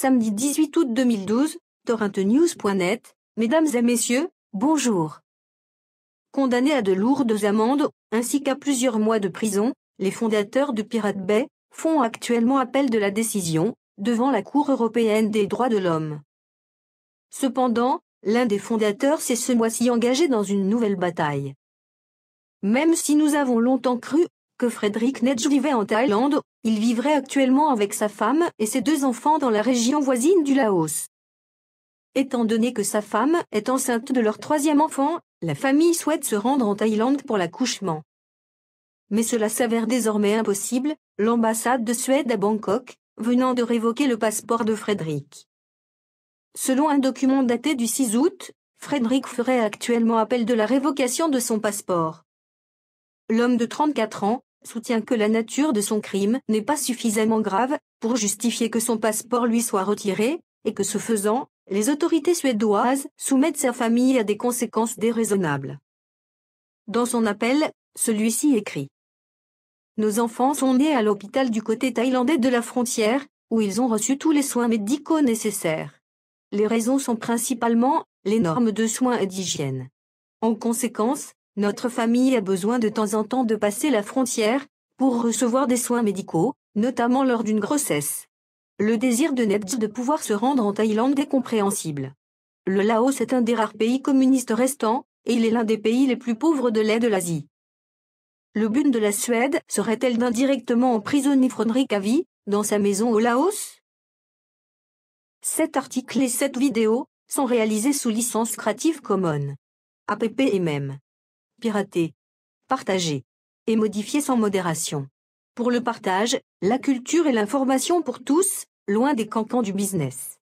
Samedi 18 août 2012, torrentnews.net. Mesdames et messieurs, bonjour. Condamnés à de lourdes amendes, ainsi qu'à plusieurs mois de prison, les fondateurs de Pirate Bay font actuellement appel de la décision, devant la Cour européenne des droits de l'homme. Cependant, l'un des fondateurs s'est ce mois-ci engagé dans une nouvelle bataille. Même si nous avons longtemps cru que Frédéric Nedge vivait en Thaïlande, il vivrait actuellement avec sa femme et ses deux enfants dans la région voisine du Laos. Étant donné que sa femme est enceinte de leur troisième enfant, la famille souhaite se rendre en Thaïlande pour l'accouchement. Mais cela s'avère désormais impossible, l'ambassade de Suède à Bangkok, venant de révoquer le passeport de Frédéric. Selon un document daté du 6 août, Frédéric ferait actuellement appel de la révocation de son passeport. L'homme de 34 ans soutient que la nature de son crime n'est pas suffisamment grave pour justifier que son passeport lui soit retiré, et que ce faisant, les autorités suédoises soumettent sa famille à des conséquences déraisonnables. Dans son appel, celui-ci écrit Nos enfants sont nés à l'hôpital du côté thaïlandais de la frontière, où ils ont reçu tous les soins médicaux nécessaires. Les raisons sont principalement les normes de soins et d'hygiène. En conséquence, notre famille a besoin de temps en temps de passer la frontière, pour recevoir des soins médicaux, notamment lors d'une grossesse. Le désir de Ned de pouvoir se rendre en Thaïlande est compréhensible. Le Laos est un des rares pays communistes restants, et il est l'un des pays les plus pauvres de l'Est de l'Asie. Le but de la Suède serait-elle d'indirectement emprisonner Frédéric vie dans sa maison au Laos Cet article et cette vidéo sont réalisés sous licence Creative Commons. APP et même pirater, partager et modifier sans modération. Pour le partage, la culture et l'information pour tous, loin des cancans du business.